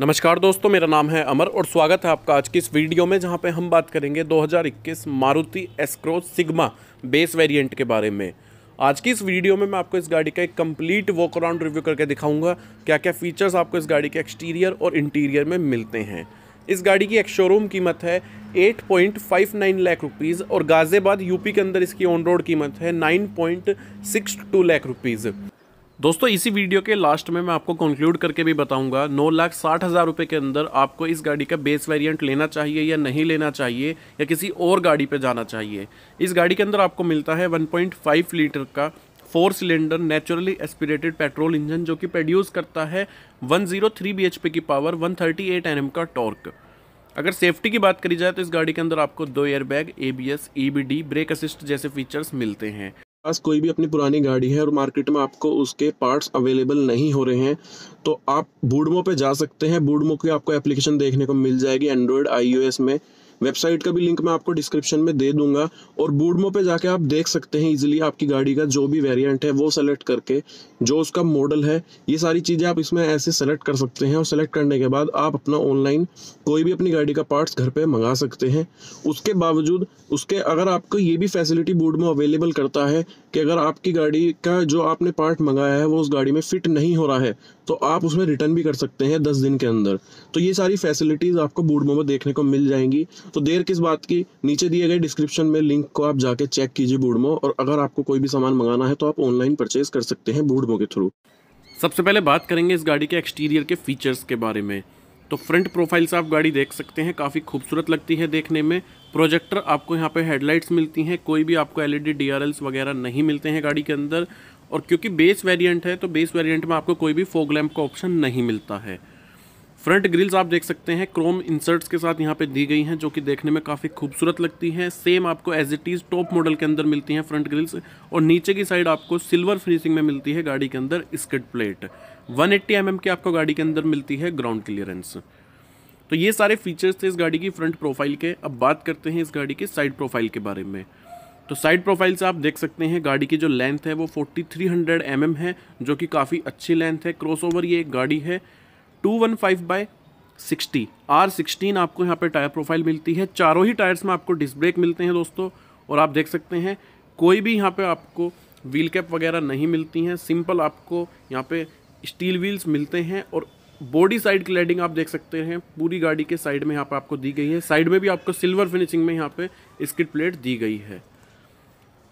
नमस्कार दोस्तों मेरा नाम है अमर और स्वागत है आपका आज की इस वीडियो में जहां पे हम बात करेंगे 2021 Maruti S Cross Sigma base variant के बारे में आज की इस वीडियो में मैं आपको इस गाड़ी का एक कंप्लीट वॉक अराउंड रिव्यू करके दिखाऊंगा क्या क्या फीचर्स आपको इस गाड़ी के एक्सटीरियर और इंटीरियर में मिलते हैं इस गाड़ी की एक शोरूम कीमत है 8.59 लाख रुपीज़ और गाज़ियाबाद यूपी के अंदर इसकी ऑन रोड कीमत है 9.62 लाख रुपीज़ दोस्तों इसी वीडियो के लास्ट में मैं आपको कंक्लूड करके भी बताऊंगा नौ लाख साठ हज़ार रुपये के अंदर आपको इस गाड़ी का बेस वेरिएंट लेना चाहिए या नहीं लेना चाहिए या किसी और गाड़ी पे जाना चाहिए इस गाड़ी के अंदर आपको मिलता है 1.5 लीटर का four cylinder naturally aspirated petrol engine जो कि प्रोड्यूस करता है वन जीरो की पावर वन थर्टी का टॉर्क अगर सेफ्टी की बात करी जाए तो इस गाड़ी के अंदर आपको दो airbag A B S brake assist जैसे फीचर्स मिलते हैं पास कोई भी अपनी पुरानी गाड़ी है और मार्केट में आपको उसके पार्ट्स अवेलेबल नहीं हो रहे हैं तो आप बूडमो पे जा सकते हैं बूडमो की आपको एप्लीकेशन देखने को मिल जाएगी एंड्रॉयड आईओएस में वेबसाइट का भी लिंक मैं आपको डिस्क्रिप्शन में दे दूंगा और बूडमो पे जाके आप देख सकते हैं इजिली आपकी गाड़ी का जो भी वेरियंट है वो सेलेक्ट करके जो उसका मॉडल है ये सारी चीज़ें आप इसमें ऐसे सेलेक्ट कर सकते हैं और सेलेक्ट करने के बाद आप अपना ऑनलाइन कोई भी अपनी गाड़ी का पार्ट्स घर पर मंगा सकते हैं उसके बावजूद उसके अगर आपको ये भी फैसिलिटी बूडमो अवेलेबल करता है कि अगर आपकी गाड़ी का जो आपने पार्ट मंगाया है वो उस गाड़ी में फ़िट नहीं हो रहा है तो आप उसमें रिटर्न भी कर सकते हैं दस दिन के अंदर तो ये सारी फैसिलिटीज़ आपको बूडमो में देखने को मिल जाएंगी तो देर किस बात की नीचे दिए गए डिस्क्रिप्शन में लिंक को आप जाके चेक कीजिए बूडमो और अगर आपको कोई भी सामान मंगाना है तो आप ऑनलाइन परचेज़ कर सकते हैं बूडमो के थ्रू सबसे पहले बात करेंगे इस गाड़ी के एक्सटीरियर के फीचर्स के बारे में तो फ्रंट प्रोफाइल से आप गाड़ी देख सकते हैं काफ़ी खूबसूरत लगती है देखने में प्रोजेक्टर आपको यहाँ पे हेडलाइट्स मिलती हैं कोई भी आपको एल ई e वगैरह नहीं मिलते हैं गाड़ी के अंदर और क्योंकि बेस वेरिएंट है तो बेस वेरिएंट में आपको कोई भी फोग लैंप का ऑप्शन नहीं मिलता है फ्रंट ग्रिल्स आप देख सकते हैं क्रोम इंसर्ट्स के साथ यहाँ पे दी गई हैं जो कि देखने में काफ़ी खूबसूरत लगती हैं सेम आपको as it is top model के अंदर मिलती हैं फ्रंट ग्रिल्स और नीचे की साइड आपको सिल्वर फिनिशिंग में मिलती है गाड़ी के अंदर स्कट प्लेट 180 एट्टी mm की आपको गाड़ी के अंदर मिलती है ग्राउंड क्लियरेंस तो ये सारे फीचर्स थे इस गाड़ी की फ्रंट प्रोफाइल के अब बात करते हैं इस गाड़ी के साइड प्रोफाइल के बारे में तो साइड प्रोफाइल से आप देख सकते हैं गाड़ी की जो लेंथ है वो 4300 हंड्रेड mm है जो कि काफ़ी अच्छी लेंथ है क्रॉसओवर ये एक गाड़ी है 215 one five by sixty R sixteen आपको यहाँ पे टायर प्रोफाइल मिलती है चारों ही टायर्स में आपको डिस्क ब्रेक मिलते हैं दोस्तों और आप देख सकते हैं कोई भी यहाँ पे आपको व्हील कैप वगैरह नहीं मिलती हैं सिंपल आपको यहाँ पे स्टील व्हील्स मिलते हैं और बॉडी साइड क्लैडिंग आप देख सकते हैं पूरी गाड़ी के साइड में यहाँ पर आपको दी गई है साइड में भी आपको सिल्वर फिनिशिंग में यहाँ पे स्किट प्लेट दी गई है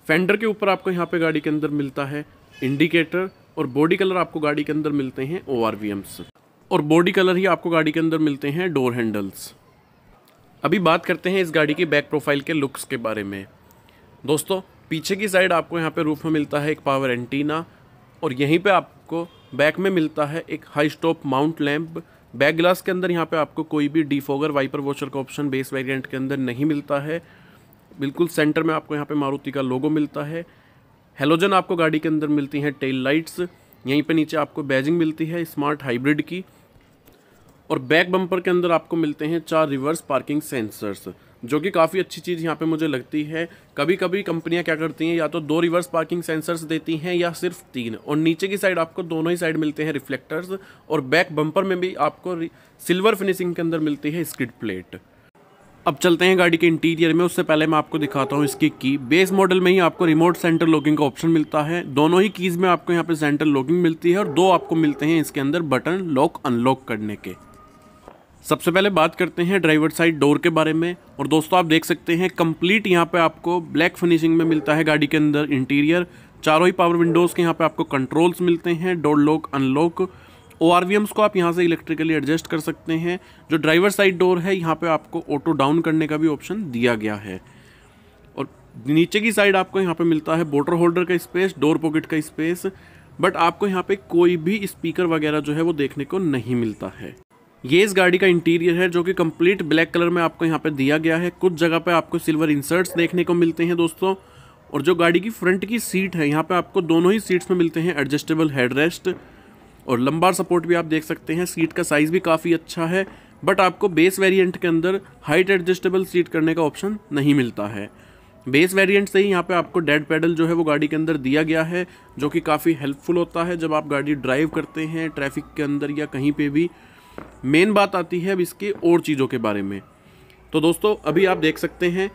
फेंडर के ऊपर आपको यहाँ पे गाड़ी के अंदर मिलता है इंडिकेटर और बॉडी कलर आपको गाड़ी के अंदर मिलते हैं ओ और बॉडी कलर ही आपको गाड़ी के अंदर मिलते हैं डोर हैंडल्स अभी बात करते हैं इस गाड़ी की बैक प्रोफाइल के लुक्स के बारे में दोस्तों पीछे की साइड आपको यहाँ पे रूफ में मिलता है एक पावर एंटीना और यहीं पे आपको बैक में मिलता है एक high stop mount lamp back glass के अंदर यहाँ पे आपको कोई भी डिफोगर वाइपर वॉशर का ऑप्शन बेस वेरिएंट के अंदर नहीं मिलता है बिल्कुल सेंटर में आपको यहाँ पे मारुति का लोगो मिलता है हेलोजन आपको गाड़ी के अंदर मिलती हैं टेल लाइट्स यहीं पे नीचे आपको बैजिंग मिलती है स्मार्ट हाइब्रिड की और बैक बम्पर के अंदर आपको मिलते हैं चार रिवर्स पार्किंग सेंसर्स जो कि काफ़ी अच्छी चीज़ यहाँ पे मुझे लगती है कभी कभी कंपनियाँ क्या करती हैं या तो दो रिवर्स पार्किंग सेंसर्स देती हैं या सिर्फ तीन और नीचे की साइड आपको दोनों ही साइड मिलते हैं रिफ्लेक्टर्स और बैक बम्पर में भी आपको सिल्वर फिनिशिंग के अंदर मिलती है स्किड प्लेट अब चलते हैं गाड़ी के इंटीरियर में उससे पहले मैं आपको दिखाता हूँ इसकी की बेस मॉडल में ही आपको रिमोट सेंटर लॉकिंग का ऑप्शन मिलता है दोनों ही कीज़ में आपको यहाँ पे सेंटर लॉकिंग मिलती है और दो आपको मिलते हैं इसके अंदर बटन लॉक अनलॉक करने के सबसे पहले बात करते हैं ड्राइवर साइड डोर के बारे में और दोस्तों आप देख सकते हैं कंप्लीट यहाँ पे आपको ब्लैक फिनिशिंग में मिलता है गाड़ी के अंदर इंटीरियर चारों ही पावर विंडोज़ के यहाँ पे आपको कंट्रोल्स मिलते हैं door lock unlock O R को आप यहाँ से इलेक्ट्रिकली एडजस्ट कर सकते हैं जो ड्राइवर साइड डोर है यहाँ पर आपको ऑटो डाउन करने का भी ऑप्शन दिया गया है और नीचे की साइड आपको यहाँ पर मिलता है बोटर होल्डर का स्पेस डोर पॉकेट का स्पेस बट आपको यहाँ पर कोई भी स्पीकर वगैरह जो है वो देखने को नहीं मिलता है ये इस गाड़ी का इंटीरियर है जो कि कंप्लीट ब्लैक कलर में आपको यहाँ पे दिया गया है कुछ जगह पे आपको सिल्वर इंसर्ट्स देखने को मिलते हैं दोस्तों और जो गाड़ी की फ्रंट की सीट है यहाँ पे आपको दोनों ही सीट्स में मिलते हैं एडजस्टेबल हेडरेस्ट और लंबा सपोर्ट भी आप देख सकते हैं सीट का साइज़ भी काफ़ी अच्छा है बट आपको बेस वेरियंट के अंदर हाइट एडजस्टेबल सीट करने का ऑप्शन नहीं मिलता है बेस वेरियंट से ही यहाँ पर आपको डेड पैडल जो है वो गाड़ी के अंदर दिया गया है जो कि काफ़ी हेल्पफुल होता है जब आप गाड़ी ड्राइव करते हैं ट्रैफिक के अंदर या कहीं पर भी मेन बात आती है अब इसके और चीज़ों के बारे में तो दोस्तों अभी आप देख सकते हैं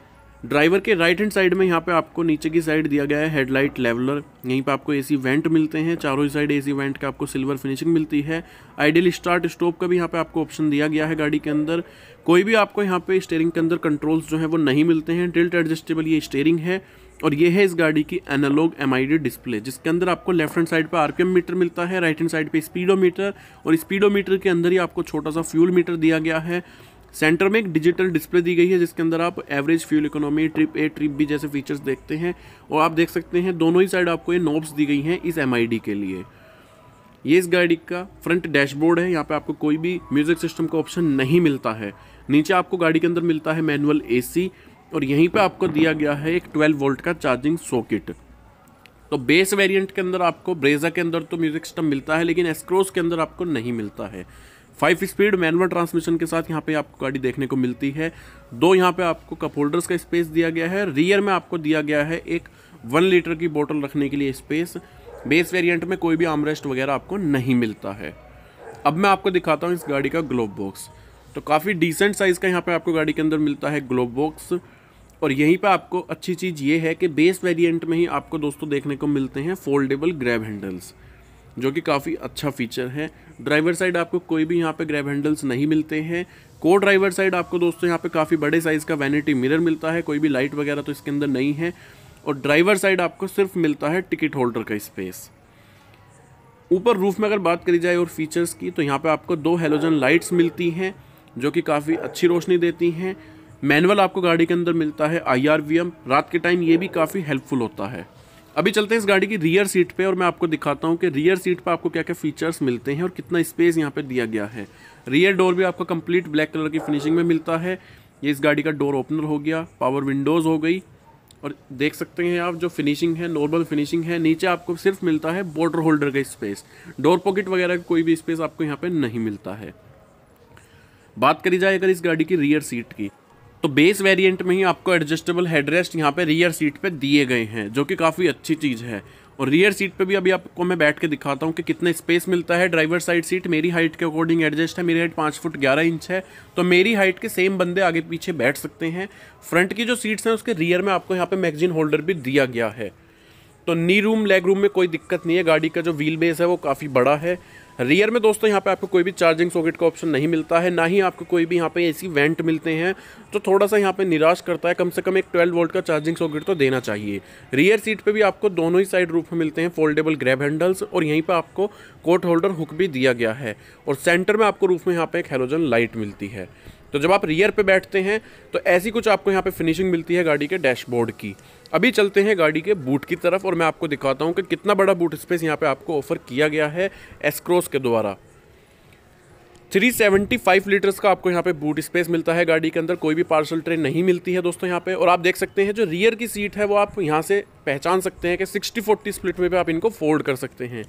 ड्राइवर के राइट हैंड साइड में यहाँ पे आपको नीचे की साइड दिया गया है हेडलाइट लेवलर यहीं पे आपको एसी वेंट मिलते हैं चारों साइड एसी वेंट का आपको सिल्वर फिनिशिंग मिलती है आइडियल स्टार्ट स्टॉप का भी यहाँ पे आपको ऑप्शन दिया गया है गाड़ी के अंदर कोई भी आपको यहाँ पे स्टेयरिंग के अंदर कंट्रोल्स जो है वो नहीं मिलते हैं टिल्ट एडजस्टेबल ये स्टेयरिंग है और ये है इस गाड़ी की एनालॉग एम डिस्प्ले जिसके अंदर आपको लेफ्ट हैंड साइड पर आरपीएम मीटर मिलता है राइट हैंड साइड पर स्पीडोमीटर और स्पीडोमीटर के अंदर ही आपको छोटा सा फ्यूल मीटर दिया गया है सेंटर में एक डिजिटल डिस्प्ले दी गई है जिसके अंदर आप average fuel economy trip A trip B जैसे फीचर्स देखते हैं और आप देख सकते हैं दोनों ही साइड आपको ये नोब्स दी गई हैं इस एम के लिए ये इस गाड़ी का फ्रंट डैशबोर्ड है यहाँ पे आपको कोई भी म्यूज़िक सिस्टम का ऑप्शन नहीं मिलता है नीचे आपको गाड़ी के अंदर मिलता है मैनुअल एसी और यहीं पे आपको दिया गया है एक 12 वोल्ट का चार्जिंग सॉकेट तो बेस वेरिएंट के अंदर आपको ब्रेजा के अंदर तो म्यूज़िक सिस्टम मिलता है लेकिन एसक्रोस के अंदर आपको नहीं मिलता है फाइव स्पीड मैनुअल ट्रांसमिशन के साथ यहाँ पे आपको गाड़ी देखने को मिलती है दो यहाँ पे आपको कप होल्डर्स का स्पेस दिया गया है रियर में आपको दिया गया है एक वन लीटर की बोतल रखने के लिए स्पेस बेस वेरिएंट में कोई भी आमरेस्ट वगैरह आपको नहीं मिलता है अब मैं आपको दिखाता हूँ इस गाड़ी का ग्लोब बॉक्स तो काफ़ी डिसेंट साइज़ का यहाँ पर आपको गाड़ी के अंदर मिलता है ग्लोब बॉक्स और यहीं पर आपको अच्छी चीज़ ये है कि बेस वेरियंट में ही आपको दोस्तों देखने को मिलते हैं फोल्डेबल ग्रैब हैंडल्स जो कि काफ़ी अच्छा फीचर है ड्राइवर साइड आपको कोई भी यहाँ पे ग्रैब हैंडल्स नहीं मिलते हैं को ड्राइवर साइड आपको दोस्तों यहाँ पे काफ़ी बड़े साइज़ का वैनिटी मिरर मिलता है कोई भी लाइट वगैरह तो इसके अंदर नहीं है और ड्राइवर साइड आपको सिर्फ मिलता है टिकट होल्डर का स्पेस ऊपर रूफ में अगर बात करी जाए और फीचर्स की तो यहाँ पर आपको दो हेलोजन लाइट्स मिलती हैं जो कि काफ़ी अच्छी रोशनी देती हैं मैनुअल आपको गाड़ी के अंदर मिलता है आई रात के टाइम ये भी काफ़ी हेल्पफुल होता है अभी चलते हैं इस गाड़ी की रियर सीट पे और मैं आपको दिखाता हूँ कि रियर सीट पे आपको क्या क्या फीचर्स मिलते हैं और कितना स्पेस यहाँ पे दिया गया है रियर डोर भी आपको कंप्लीट ब्लैक कलर की फिनिशिंग में मिलता है ये इस गाड़ी का डोर ओपनर हो गया पावर विंडोज़ हो गई और देख सकते हैं आप जो फिनिशिंग है नॉर्मल फिनिशिंग है नीचे आपको सिर्फ मिलता है बॉर्डर होल्डर का स्पेस डोर पॉकेट वगैरह का कोई भी स्पेस आपको यहाँ पर नहीं मिलता है बात करी जाए अगर इस गाड़ी की रियर सीट की तो बेस वेरिएंट में ही आपको एडजस्टेबल हेडरेस्ट यहाँ पे रियर सीट पे दिए गए हैं जो कि काफ़ी अच्छी चीज़ है और रियर सीट पे भी अभी आपको मैं बैठ के दिखाता हूँ कि कितना स्पेस मिलता है ड्राइवर साइड सीट मेरी हाइट के अकॉर्डिंग एडजस्ट है मेरी हाइट पाँच फुट ग्यारह इंच है तो मेरी हाइट के सेम बंदे आगे पीछे बैठ सकते हैं फ्रंट की जो सीट्स हैं उसके रियर में आपको यहाँ पर मैगजीन होल्डर भी दिया गया है तो नी रूम लेग रूम में कोई दिक्कत नहीं है गाड़ी का जो व्हील बेस है वो काफ़ी बड़ा है रियर में दोस्तों यहाँ पे आपको कोई भी चार्जिंग सॉकेट का ऑप्शन नहीं मिलता है ना ही आपको कोई भी यहाँ पे ऐसी वेंट मिलते हैं तो थोड़ा सा यहाँ पे निराश करता है कम से कम एक 12 वोल्ट का चार्जिंग सॉकेट तो देना चाहिए रियर सीट पे भी आपको दोनों ही साइड रूफ में मिलते हैं फोल्डेबल ग्रैब हैंडल्स और यहीं पर आपको कोट होल्डर हुक भी दिया गया है और सेंटर में आपको रूफ में यहाँ पर एक हेलोजन लाइट मिलती है तो जब आप रियर पे बैठते हैं तो ऐसी कुछ आपको यहाँ पे फिनिशिंग मिलती है गाड़ी के डैशबोर्ड की अभी चलते हैं गाड़ी के बूट की तरफ और मैं आपको दिखाता हूँ कि कितना बड़ा बूट स्पेस यहाँ पे आपको ऑफर किया गया है एसक्रोस के द्वारा 375 लीटर्स का आपको यहाँ पे बूट स्पेस मिलता है गाड़ी के अंदर कोई भी पार्सल ट्रेन नहीं मिलती है दोस्तों यहाँ पे और आप देख सकते हैं जो रियर की सीट है वो आप यहाँ से पहचान सकते हैं कि 60 40 स्प्लिट में भी आप इनको फोल्ड कर सकते हैं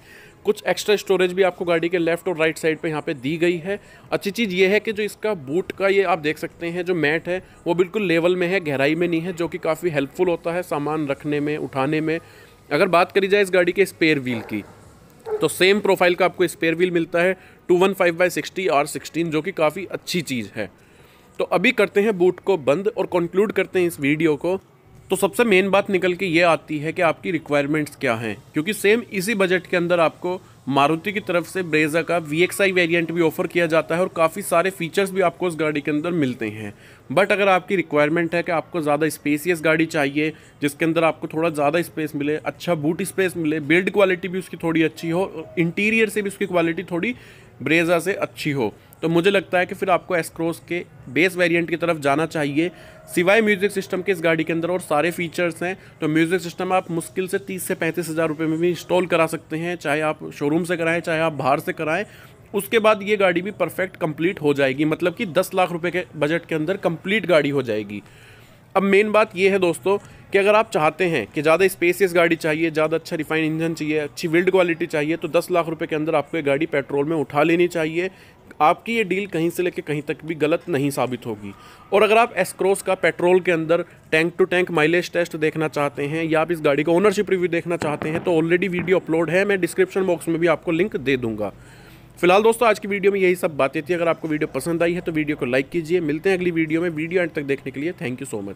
कुछ एक्स्ट्रा स्टोरेज भी आपको गाड़ी के लेफ्ट और राइट साइड पर यहाँ पर दी गई है अच्छी चीज़ ये है कि जो इसका बूट का ये आप देख सकते हैं जो मैट है वो बिल्कुल लेवल में है गहराई में नहीं है जो कि काफ़ी हेल्पफुल होता है सामान रखने में उठाने में अगर बात करी जाए इस गाड़ी के स्पेयर व्हील की तो सेम प्रोफाइल का आपको स्पेयर व्हील मिलता है two one five by sixty R sixteen जो कि काफ़ी अच्छी चीज़ है तो अभी करते हैं बूट को बंद और कंक्लूड करते हैं इस वीडियो को तो सबसे मेन बात निकल के ये आती है कि आपकी रिक्वायरमेंट्स क्या हैं क्योंकि सेम इसी बजट के अंदर आपको मारुति की तरफ से ब्रेजा का वी एक्स आई वेरियंट भी ऑफर किया जाता है और काफ़ी सारे फीचर्स भी आपको उस गाड़ी के अंदर मिलते हैं बट अगर आपकी रिक्वायरमेंट है कि आपको ज़्यादा स्पेसियस गाड़ी चाहिए जिसके अंदर आपको थोड़ा ज़्यादा स्पेस मिले अच्छा बूट स्पेस मिले बिल्ड क्वालिटी भी उसकी थोड़ी अच्छी हो इंटीरियर से भी उसकी क्वालिटी थोड़ी ब्रेजा से अच्छी हो तो मुझे लगता है कि फिर आपको एसक्रोस के बेस वेरिएंट की तरफ जाना चाहिए सिवाय म्यूज़िक सिस्टम के इस गाड़ी के अंदर और सारे फीचर्स हैं तो म्यूज़िक सिस्टम आप मुश्किल से तीस से पैंतीस हज़ार रुपये में भी इंस्टॉल करा सकते हैं चाहे आप शोरूम से कराएं चाहे आप बाहर से कराएं उसके बाद ये गाड़ी भी परफेक्ट कम्प्लीट हो जाएगी मतलब कि दस लाख रुपये के बजट के अंदर कम्प्लीट गाड़ी हो जाएगी अब मेन बात ये है दोस्तों कि अगर आप चाहते हैं कि ज़्यादा स्पेसियस गाड़ी चाहिए ज़्यादा अच्छा रिफाइंड इंजन चाहिए अच्छी बिल्ड क्वालिटी चाहिए तो दस लाख रुपये के अंदर आपको ये गाड़ी पेट्रोल में उठा लेनी चाहिए आपकी ये डील कहीं से लेकर कहीं तक भी गलत नहीं साबित होगी और अगर आप एसक्रोस का पेट्रोल के अंदर tank to tank mileage test देखना चाहते हैं या आप इस गाड़ी का ओनरशिप रिव्यू देखना चाहते हैं तो ऑलरेडी वीडियो अपलोड है मैं डिस्क्रिप्शन बॉक्स में भी आपको लिंक दे दूंगा फिलहाल दोस्तों आज की वीडियो में यही सब बातें थी अगर आपको वीडियो पसंद आई है तो वीडियो को लाइक कीजिए मिलते हैं अगली वीडियो में वीडियो एंड तक देखने के लिए थैंक यू सो मच